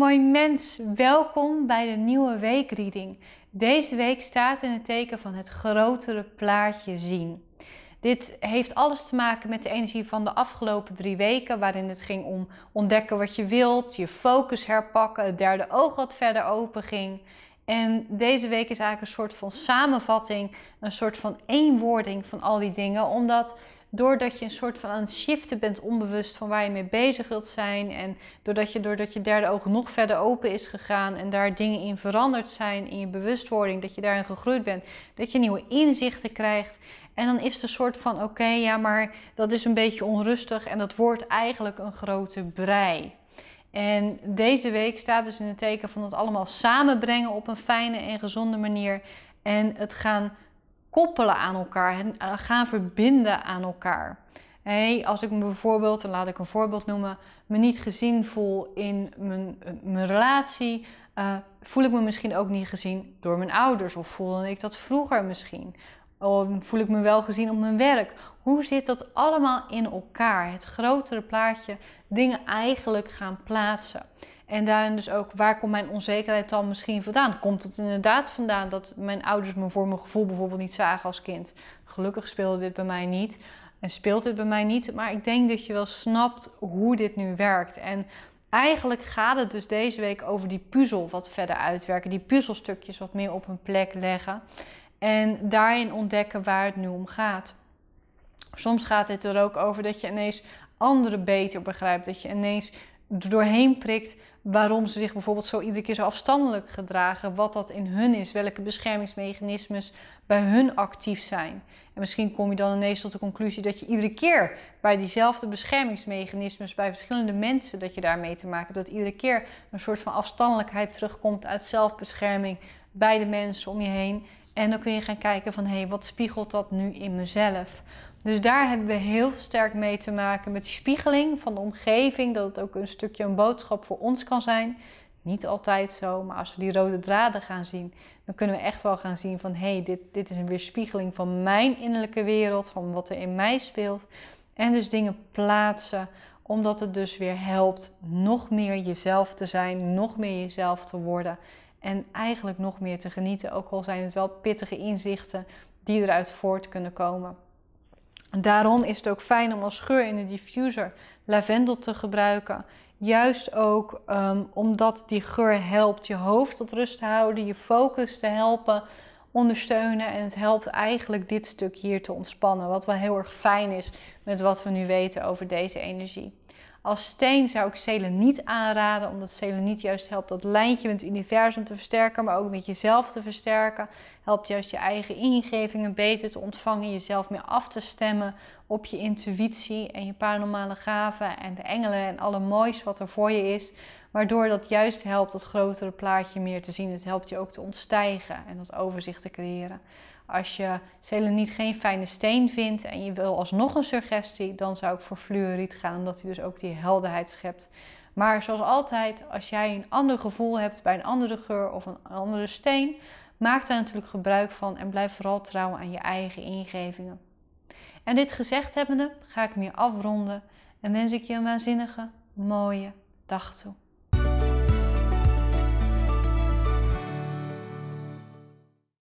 mooi mens, welkom bij de nieuwe weekreading. Deze week staat in het teken van het grotere plaatje zien. Dit heeft alles te maken met de energie van de afgelopen drie weken, waarin het ging om ontdekken wat je wilt, je focus herpakken, het derde oog wat verder open ging. En deze week is eigenlijk een soort van samenvatting, een soort van eenwording van al die dingen, omdat doordat je een soort van aan het shiften bent onbewust van waar je mee bezig wilt zijn. En doordat je, doordat je derde oog nog verder open is gegaan en daar dingen in veranderd zijn in je bewustwording, dat je daarin gegroeid bent, dat je nieuwe inzichten krijgt. En dan is het een soort van: oké, ja, maar dat is een beetje onrustig en dat wordt eigenlijk een grote brei. En deze week staat dus in het teken van het allemaal samenbrengen op een fijne en gezonde manier. En het gaan koppelen aan elkaar en eh, gaan verbinden aan elkaar. Hey, als ik me bijvoorbeeld, en laat ik een voorbeeld noemen, me niet gezien voel in mijn, eh, mijn relatie, eh, voel ik me misschien ook niet gezien door mijn ouders of voelde ik dat vroeger misschien. Of oh, voel ik me wel gezien op mijn werk? Hoe zit dat allemaal in elkaar? Het grotere plaatje, dingen eigenlijk gaan plaatsen. En daarin dus ook, waar komt mijn onzekerheid dan misschien vandaan? Komt het inderdaad vandaan dat mijn ouders me voor mijn gevoel bijvoorbeeld niet zagen als kind? Gelukkig speelde dit bij mij niet en speelt dit bij mij niet. Maar ik denk dat je wel snapt hoe dit nu werkt. En eigenlijk gaat het dus deze week over die puzzel wat verder uitwerken. Die puzzelstukjes wat meer op hun plek leggen. En daarin ontdekken waar het nu om gaat. Soms gaat het er ook over dat je ineens anderen beter begrijpt. Dat je ineens doorheen prikt waarom ze zich bijvoorbeeld zo iedere keer zo afstandelijk gedragen, wat dat in hun is, welke beschermingsmechanismes bij hun actief zijn. En misschien kom je dan ineens tot de conclusie dat je iedere keer bij diezelfde beschermingsmechanismes bij verschillende mensen dat je daarmee te maken hebt, dat iedere keer een soort van afstandelijkheid terugkomt uit zelfbescherming bij de mensen om je heen en dan kun je gaan kijken van hé, hey, wat spiegelt dat nu in mezelf? Dus daar hebben we heel sterk mee te maken met die spiegeling van de omgeving, dat het ook een stukje een boodschap voor ons kan zijn. Niet altijd zo, maar als we die rode draden gaan zien, dan kunnen we echt wel gaan zien van hé, hey, dit, dit is een weerspiegeling van mijn innerlijke wereld, van wat er in mij speelt. En dus dingen plaatsen, omdat het dus weer helpt nog meer jezelf te zijn, nog meer jezelf te worden en eigenlijk nog meer te genieten, ook al zijn het wel pittige inzichten die eruit voort kunnen komen. Daarom is het ook fijn om als geur in de diffuser lavendel te gebruiken. Juist ook um, omdat die geur helpt je hoofd tot rust te houden, je focus te helpen ondersteunen. En het helpt eigenlijk dit stuk hier te ontspannen. Wat wel heel erg fijn is met wat we nu weten over deze energie. Als steen zou ik niet aanraden, omdat niet juist helpt dat lijntje met het universum te versterken, maar ook met jezelf te versterken. Helpt juist je eigen ingevingen beter te ontvangen, jezelf meer af te stemmen op je intuïtie en je paranormale gaven en de engelen en alle moois wat er voor je is. Waardoor dat juist helpt dat grotere plaatje meer te zien. Het helpt je ook te ontstijgen en dat overzicht te creëren. Als je niet geen fijne steen vindt en je wil alsnog een suggestie, dan zou ik voor fluoriet gaan, omdat hij dus ook die helderheid schept. Maar zoals altijd, als jij een ander gevoel hebt bij een andere geur of een andere steen, maak daar natuurlijk gebruik van en blijf vooral trouw aan je eigen ingevingen. En dit gezegd hebbende ga ik me afronden en wens ik je een waanzinnige, mooie dag toe.